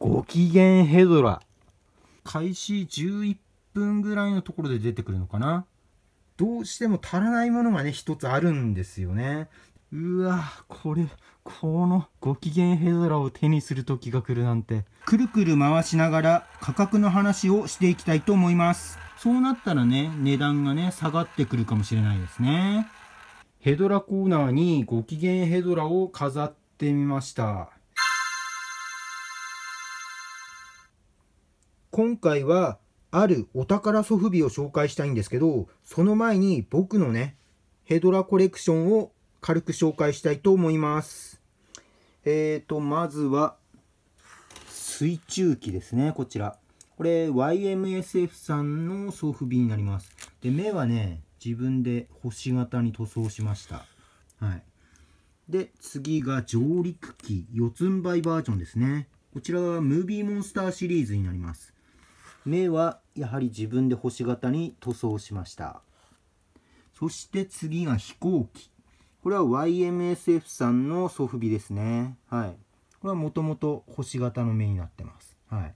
ご機嫌ヘドラ。開始11分ぐらいのところで出てくるのかな。どうしても足らないものがね、一つあるんですよね。うわこれ、このご機嫌ヘドラを手にする時が来るなんて。くるくる回しながら価格の話をしていきたいと思います。そうなったらね、値段がね、下がってくるかもしれないですね。ヘドラコーナーにご機嫌ヘドラを飾ってみました。今回はあるお宝ソフビを紹介したいんですけど、その前に僕のね、ヘドラコレクションを軽く紹介したいと思います。えーと、まずは、水中機ですね、こちら。これ、YMSF さんのソフビになります。で、目はね、自分で星型に塗装しました。はい。で、次が上陸機、四つん這いバージョンですね。こちらはムービーモンスターシリーズになります。目はやはり自分で星型に塗装しましたそして次が飛行機これは YMSF さんのソフビですねはいこれはもともと星型の目になってますはい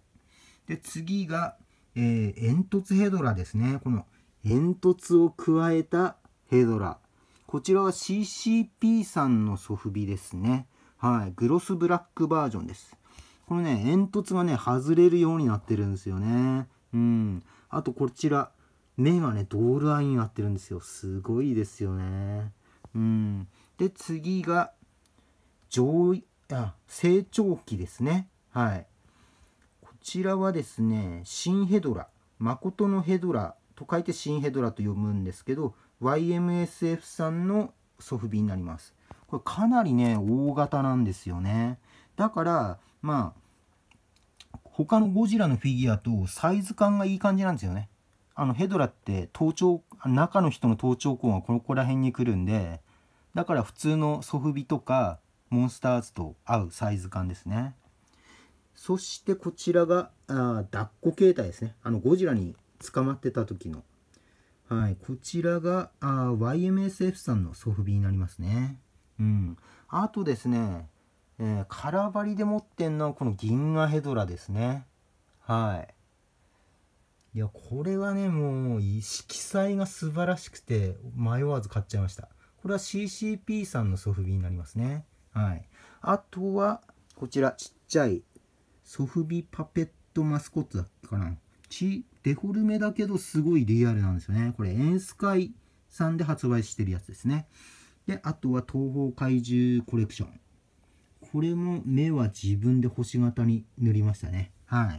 で次が、えー、煙突ヘドラですねこの煙突を加えたヘドラこちらは CCP さんのソフビですねはいグロスブラックバージョンですこのね、煙突がね、外れるようになってるんですよね。うん。あと、こちら、目がね、ドールアイになってるんですよ。すごいですよね。うん。で、次が、上位、あ、成長期ですね。はい。こちらはですね、新ヘドラ、誠のヘドラと書いて新ヘドラと読むんですけど、YMSF さんのソフビになります。これかなりね、大型なんですよね。だから、まあ、他のゴジラのフィギュアとサイズ感がいい感じなんですよね。あのヘドラって頭頂、中の人の頭頂痕はここら辺に来るんで、だから普通のソフビとかモンスターズと合うサイズ感ですね。そしてこちらが、あ抱っこ形態ですね。あのゴジラに捕まってた時の。はい、こちらがあ YMSF さんのソフビになりますね。うん。あとですね、えー、空張りで持ってんのはこの銀河ヘドラですね。はい。いや、これはね、もう、色彩が素晴らしくて、迷わず買っちゃいました。これは CCP さんのソフビになりますね。はい。あとは、こちら、ちっちゃい、ソフビパペットマスコットだっけかな。ち、デフォルメだけど、すごいリアルなんですよね。これ、エンスカイさんで発売してるやつですね。で、あとは、東方怪獣コレクション。これも目は自分で星型に塗りましたね。は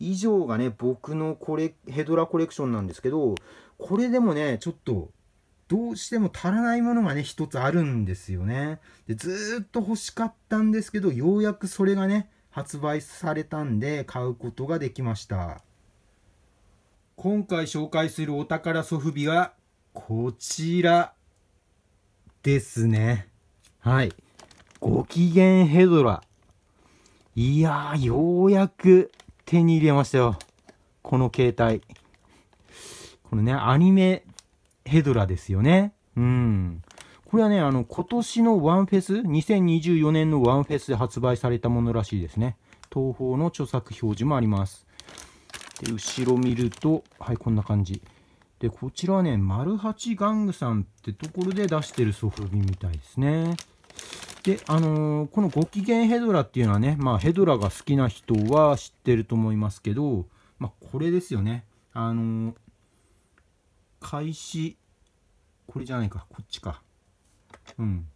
い。以上がね、僕のこれ、ヘドラコレクションなんですけど、これでもね、ちょっと、どうしても足らないものがね、一つあるんですよね。で、ずっと欲しかったんですけど、ようやくそれがね、発売されたんで、買うことができました。今回紹介するお宝ソフビは、こちらですね。はい。ご機嫌ヘドラ。いやー、ようやく手に入れましたよ。この携帯。このね、アニメヘドラですよね。うん。これはね、あの、今年のワンフェス、2024年のワンフェスで発売されたものらしいですね。東宝の著作表示もあります。で、後ろ見ると、はい、こんな感じ。で、こちらはね、マルハチングさんってところで出してるソフビみたいですね。で、あのー、このご機嫌ヘドラっていうのはね、まあ、ヘドラが好きな人は知ってると思いますけど、まあ、これですよね。あのー、開始、これじゃないか、こっちか。うん。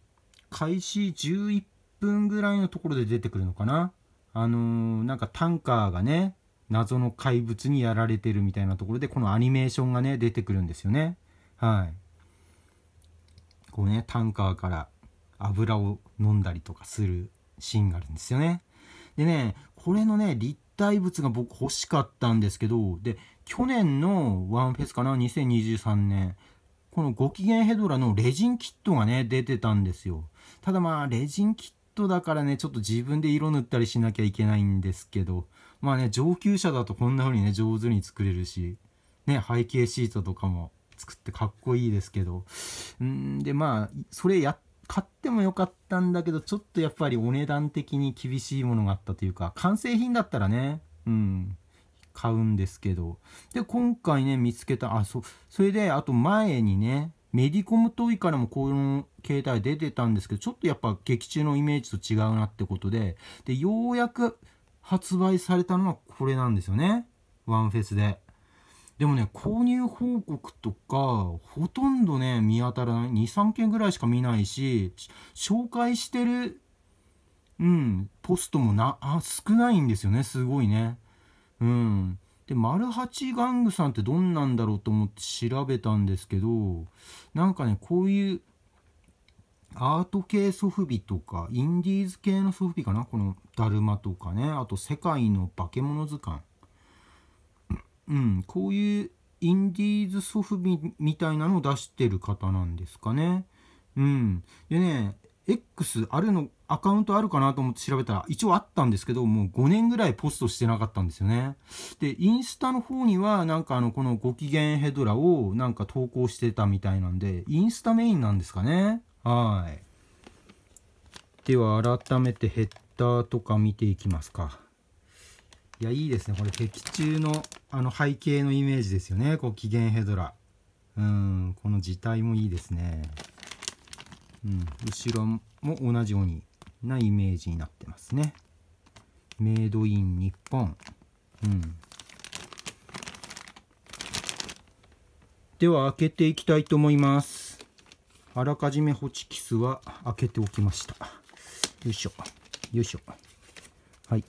開始11分ぐらいのところで出てくるのかな。あのー、なんかタンカーがね、謎の怪物にやられてるみたいなところで、このアニメーションがね、出てくるんですよね。はい。こうね、タンカーから油を飲んだりとかするシーンがあるんですよね。でね、これのね、立体物が僕欲しかったんですけど、で、去年のワンフェスかな、2023年、このご機嫌ヘドラのレジンキットがね、出てたんですよ。ただまあ、レジンキットだからね、ちょっと自分で色塗ったりしなきゃいけないんですけど、まあね、上級者だとこんな風にね、上手に作れるし、ね、背景シートとかも作ってかっこいいですけど、うんでまあ、それやっ買ってもよかったんだけど、ちょっとやっぱりお値段的に厳しいものがあったというか、完成品だったらね、うん、買うんですけど。で、今回ね、見つけた、あ、そ、それで、あと前にね、メディコムトイからもこの携帯出てたんですけど、ちょっとやっぱ劇中のイメージと違うなってことで、で、ようやく発売されたのはこれなんですよね。ワンフェスで。でもね、購入報告とか、ほとんどね、見当たらない。2、3件ぐらいしか見ないし、紹介してる、うん、ポストもな、あ、少ないんですよね、すごいね。うん。で、丸八ハチ玩具さんってどんなんだろうと思って調べたんですけど、なんかね、こういうアート系ソフビとか、インディーズ系のソフビかな、このだるまとかね、あと世界の化け物図鑑。うん、こういうインディーズソフビみたいなのを出してる方なんですかね。うん。でね、X あるの、アカウントあるかなと思って調べたら、一応あったんですけど、もう5年ぐらいポストしてなかったんですよね。で、インスタの方には、なんかあの、このご機嫌ヘドラをなんか投稿してたみたいなんで、インスタメインなんですかね。はい。では、改めてヘッダーとか見ていきますか。いや、いいですね。これ、劇中の、あの、背景のイメージですよね。こう、機嫌ヘドラ。うん、この字体もいいですね。うん、後ろも同じようになイメージになってますね。メイドイン日本。うん。では、開けていきたいと思います。あらかじめホチキスは開けておきました。よいしょ。よいしょ。はい。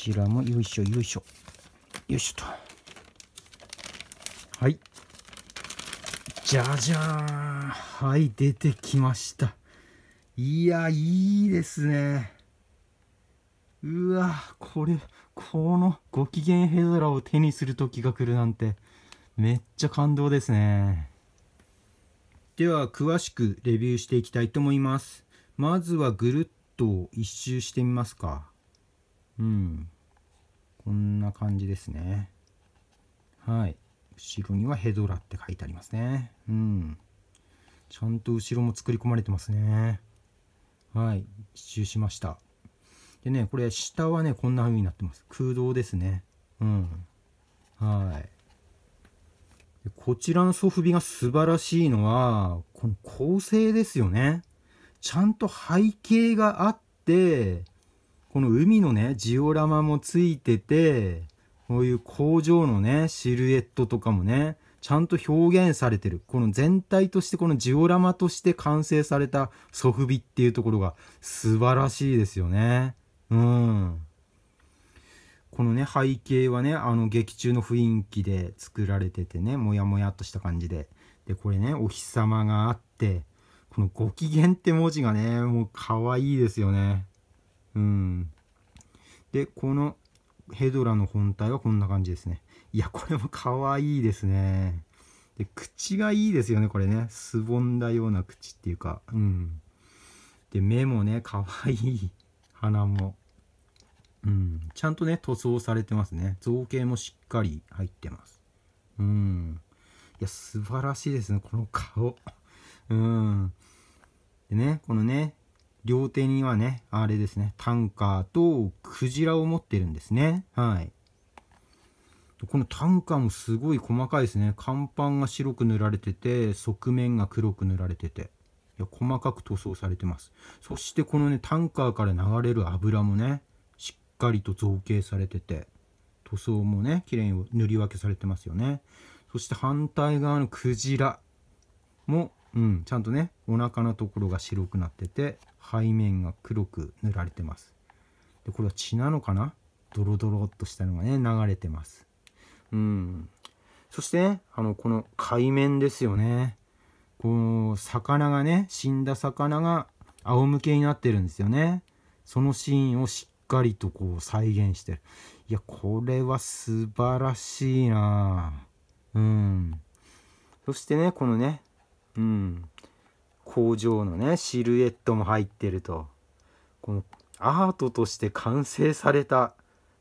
ちらもよいしょよいしょよいしょとはいじゃじゃーんはい出てきましたいやいいですねうわこれこのご機嫌ヘドラを手にする時が来るなんてめっちゃ感動ですねでは詳しくレビューしていきたいと思いますまずはぐるっと一周してみますかうんこんな感じですねはい後ろにはヘドラって書いてありますねうんちゃんと後ろも作り込まれてますねはい一周しましたでねこれ下はねこんな風になってます空洞ですねうんはいこちらのソフビが素晴らしいのは、この構成ですよね。ちゃんと背景があって、この海のね、ジオラマもついてて、こういう工場のね、シルエットとかもね、ちゃんと表現されてる。この全体として、このジオラマとして完成されたソフビっていうところが素晴らしいですよね。うん。このね、背景はね、あの劇中の雰囲気で作られててね、もやもやっとした感じで。で、これね、お日様があって、このご機嫌って文字がね、もう可愛いですよね。うん。で、このヘドラの本体はこんな感じですね。いや、これも可愛いですね。で、口がいいですよね、これね。すぼんだような口っていうか。うん。で、目もね、可愛い。鼻も。うん。ちゃんとね、塗装されてますね。造形もしっかり入ってます。うん。いや、素晴らしいですね、この顔。うん。でね、このね、両手にはね、あれですね、タンカーとクジラを持ってるんですね。はい。このタンカーもすごい細かいですね。甲板が白く塗られてて、側面が黒く塗られてて。いや、細かく塗装されてます。そしてこのね、タンカーから流れる油もね、しっかりと造形されてて、塗装もね、綺麗に塗り分けされてますよね。そして反対側のクジラもうん、ちゃんとねお腹のところが白くなってて背面が黒く塗られてますでこれは血なのかなドロドロっとしたのがね流れてますうんそして、ね、あのこの海面ですよねこう魚がね死んだ魚が仰向けになってるんですよねそのシーンをしっかりとこう再現してるいやこれは素晴らしいなうんそしてねこのねうん、工場のねシルエットも入ってるとこのアートとして完成された、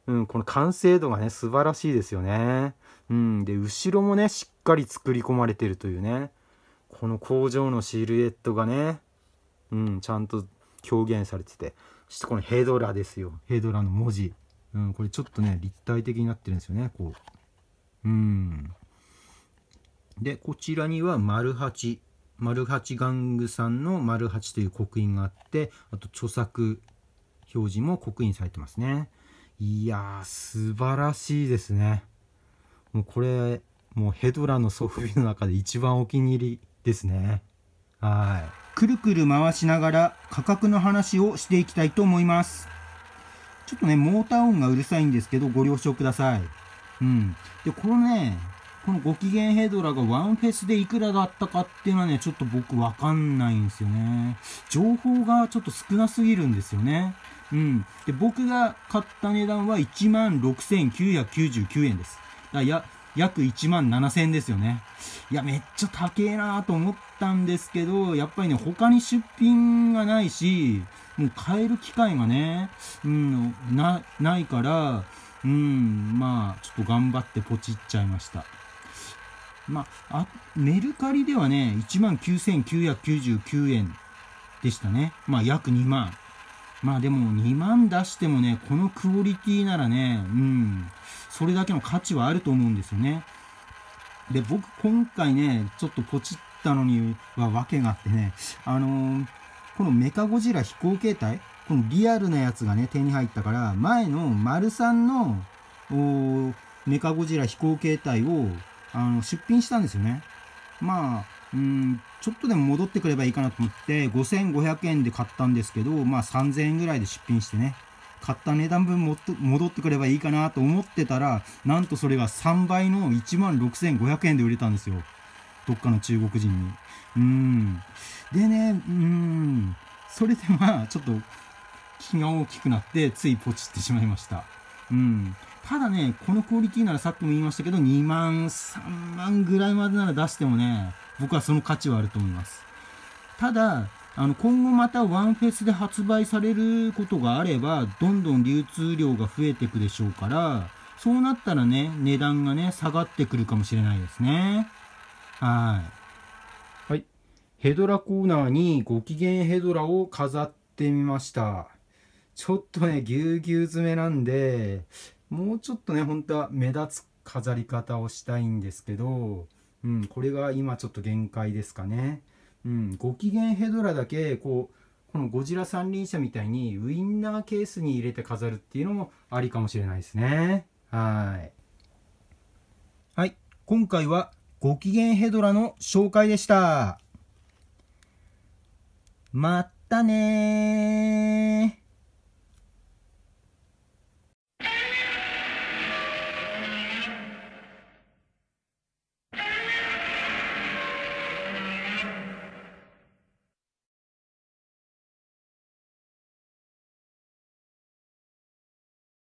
うん、この完成度がね素晴らしいですよね。うん、で後ろもねしっかり作り込まれてるというねこの工場のシルエットがね、うん、ちゃんと表現されててそしてこのヘドラですよヘドラの文字、うん、これちょっとね立体的になってるんですよねこう。うん、でこちらには「丸八」丸八玩具さんの丸八という刻印があってあと著作表示も刻印されてますねいやー素晴らしいですねもうこれもうヘドラのソフビの中で一番お気に入りですねはいくるくる回しながら価格の話をしていきたいと思いますちょっとねモーター音がうるさいんですけどご了承くださいうんでこのねこのご機嫌ヘドラがワンフェスでいくらだったかっていうのはね、ちょっと僕わかんないんですよね。情報がちょっと少なすぎるんですよね。うん。で、僕が買った値段は16,999円です。だや、約1万7000円ですよね。いや、めっちゃ高えなーと思ったんですけど、やっぱりね、他に出品がないし、もう買える機会がね、うん、な、ないから、うん、まあ、ちょっと頑張ってポチっちゃいました。まあ、メルカリではね、19,999円でしたね。まあ、約2万。まあでも2万出してもね、このクオリティならね、うん、それだけの価値はあると思うんですよね。で、僕今回ね、ちょっとポチったのには訳があってね、あのー、このメカゴジラ飛行形態、このリアルなやつがね、手に入ったから、前の丸さんの、メカゴジラ飛行形態をあの出品したんですよね。まあ、うん、ちょっとでも戻ってくればいいかなと思って、5500円で買ったんですけど、まあ3000円ぐらいで出品してね、買った値段分もっと戻ってくればいいかなと思ってたら、なんとそれが3倍の16500円で売れたんですよ。どっかの中国人に。うん。でね、うん。それでまあ、ちょっと気が大きくなって、ついポチってしまいました。うん。ただね、このクオリティならさっきも言いましたけど、2万、3万ぐらいまでなら出してもね、僕はその価値はあると思います。ただ、あの、今後またワンフェスで発売されることがあれば、どんどん流通量が増えていくでしょうから、そうなったらね、値段がね、下がってくるかもしれないですね。はい。はい。ヘドラコーナーにご機嫌ヘドラを飾ってみました。ちょっとね、ぎゅうぎゅう詰めなんで、もうちょっとね本当は目立つ飾り方をしたいんですけど、うん、これが今ちょっと限界ですかね。うん、ご機嫌ヘドラだけこうこのゴジラ三輪車みたいにウインナーケースに入れて飾るっていうのもありかもしれないですね。はいはい今回はご機嫌ヘドラの紹介でした。またね